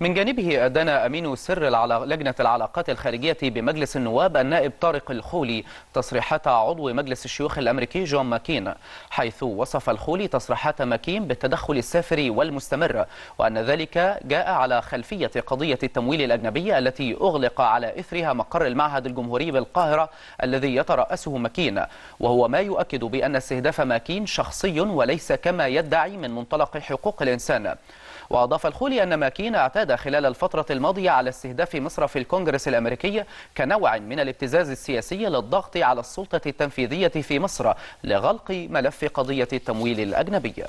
من جانبه أدنى أمين سر لجنة العلاقات الخارجية بمجلس النواب النائب طارق الخولي تصريحات عضو مجلس الشيوخ الأمريكي جون ماكين حيث وصف الخولي تصريحات ماكين بالتدخل السافر والمستمر وأن ذلك جاء على خلفية قضية التمويل الأجنبية التي أغلق على إثرها مقر المعهد الجمهوري بالقاهرة الذي يترأسه ماكين وهو ما يؤكد بأن استهداف ماكين شخصي وليس كما يدعي من منطلق حقوق الإنسان وأضاف الخولي أن ماكين اعتاد خلال الفترة الماضية على استهداف مصر في الكونغرس الأمريكي كنوع من الابتزاز السياسي للضغط على السلطة التنفيذية في مصر لغلق ملف قضية التمويل الأجنبية